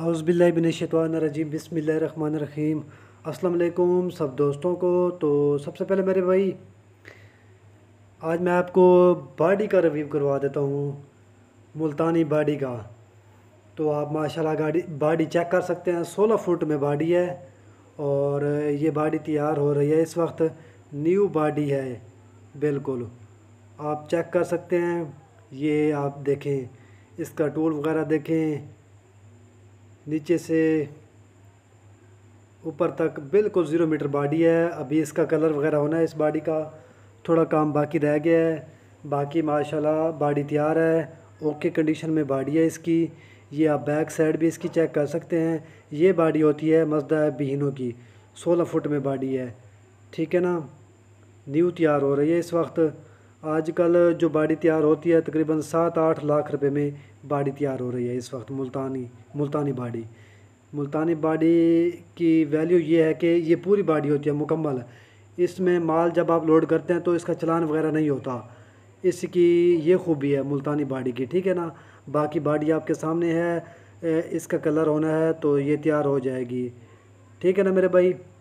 अज़बिल्लाबिनशतवानरजीम बसमीम अस्सलाम सब दोस्तों को तो सबसे पहले मेरे भाई आज मैं आपको बाडी का रिव्यू करवा देता हूँ मुल्तानी बाडी का तो आप माशाल्लाह गाड़ी बाडी चेक कर सकते हैं 16 फुट में बाडी है और ये बाडी तैयार हो रही है इस वक्त न्यू बाडी है बिल्कुल आप चेक कर सकते हैं ये आप देखें इसका टूल वगैरह देखें नीचे से ऊपर तक बिल्कुल ज़ीरो मीटर बॉडी है अभी इसका कलर वगैरह होना है इस बॉडी का थोड़ा काम बाकी रह गया है बाकी माशाल्लाह बॉडी तैयार है ओके कंडीशन में बॉडी है इसकी ये आप बैक साइड भी इसकी चेक कर सकते हैं ये बॉडी होती है मजदा बिहिनों की सोलह फुट में बॉडी है ठीक है ना न्यू तैयार हो रही है इस वक्त आजकल जो बाड़ी तैयार होती है तकरीबन सात आठ लाख रुपए में बाड़ी तैयार हो रही है इस वक्त मुल्तानी मुल्तानी बाड़ी मुल्तानी बाड़ी की वैल्यू ये है कि ये पूरी बाड़ी होती है मुकम्मल इसमें माल जब आप लोड करते हैं तो इसका चलान वगैरह नहीं होता इसकी ये खूबी है मुल्तानी बाड़ी की ठीक है ना बाकी बाड़ी आपके सामने है इसका कलर होना है तो ये तैयार हो जाएगी ठीक है ना मेरे भाई